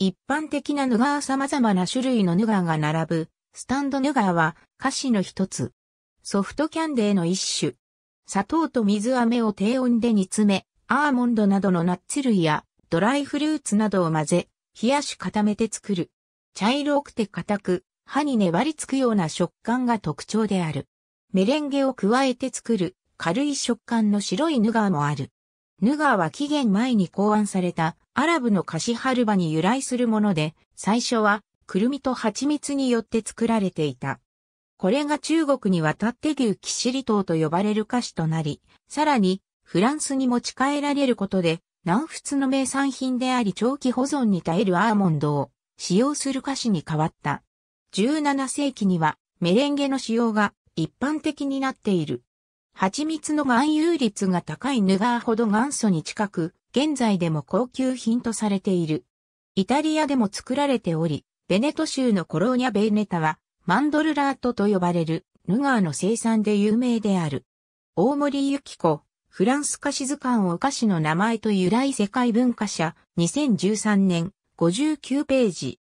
一般的なヌガー様々な種類のヌガーが並ぶ、スタンドヌガーは菓子の一つ。ソフトキャンデーの一種。砂糖と水飴を低温で煮詰め、アーモンドなどのナッツ類やドライフルーツなどを混ぜ、冷やし固めて作る。茶色くて硬く、歯に粘りつくような食感が特徴である。メレンゲを加えて作る軽い食感の白いヌガーもある。ヌガーは紀元前に考案されたアラブのカシハルバに由来するもので、最初はクルミと蜂蜜によって作られていた。これが中国に渡って牛キシリ島と呼ばれる菓子となり、さらにフランスに持ち帰られることで、南仏の名産品であり長期保存に耐えるアーモンドを使用する菓子に変わった。17世紀にはメレンゲの使用が一般的になっている。蜂蜜の含有率が高いヌガーほど元祖に近く、現在でも高級品とされている。イタリアでも作られており、ベネト州のコローニャ・ベーネタは、マンドルラートと呼ばれる、ヌガーの生産で有名である。大森き子、フランス菓子図鑑お菓子の名前と由来世界文化社、2013年、59ページ。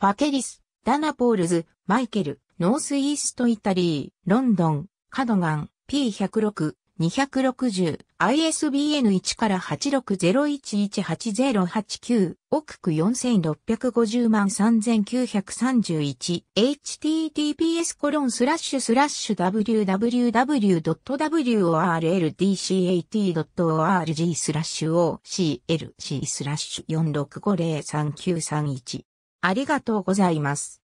ファケリス、ダナポールズ、マイケル、ノースイーストイタリー、ロンドン、カドガン。P106、260、ISBN 1から8 6 0 1 1 8 0 8 9奥区4650万3931、https コロンスラッシュスラッシュ www.worldcat.org スラッシュ OCLC スラッシュ46503931。ありがとうございます。